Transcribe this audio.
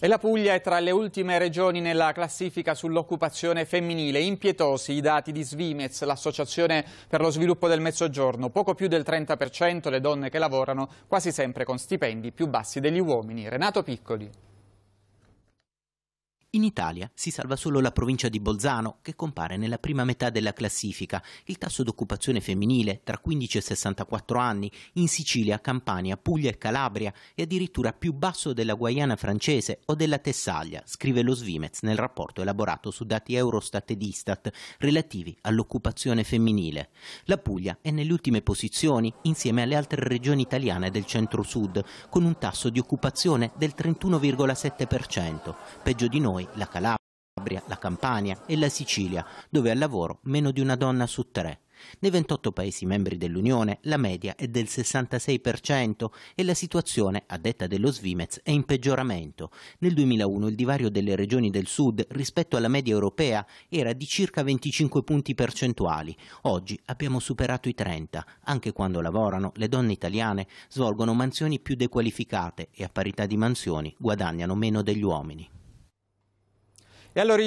E la Puglia è tra le ultime regioni nella classifica sull'occupazione femminile. Impietosi i dati di Svimez, l'associazione per lo sviluppo del Mezzogiorno. Poco più del 30% le donne che lavorano, quasi sempre con stipendi più bassi degli uomini. Renato Piccoli. In Italia si salva solo la provincia di Bolzano, che compare nella prima metà della classifica. Il tasso d'occupazione femminile tra 15 e 64 anni in Sicilia, Campania, Puglia e Calabria è addirittura più basso della Guayana francese o della Tessaglia, scrive lo Svimez nel rapporto elaborato su dati Eurostat e Istat relativi all'occupazione femminile. La Puglia è nelle ultime posizioni insieme alle altre regioni italiane del centro-sud, con un tasso di occupazione del 31,7%, peggio di noi poi la Calabria, la Campania e la Sicilia, dove al lavoro meno di una donna su tre. Nei 28 Paesi membri dell'Unione la media è del 66% e la situazione, a detta dello Svimez, è in peggioramento. Nel 2001 il divario delle regioni del sud rispetto alla media europea era di circa 25 punti percentuali. Oggi abbiamo superato i 30. Anche quando lavorano, le donne italiane svolgono mansioni più dequalificate e a parità di mansioni guadagnano meno degli uomini. E allora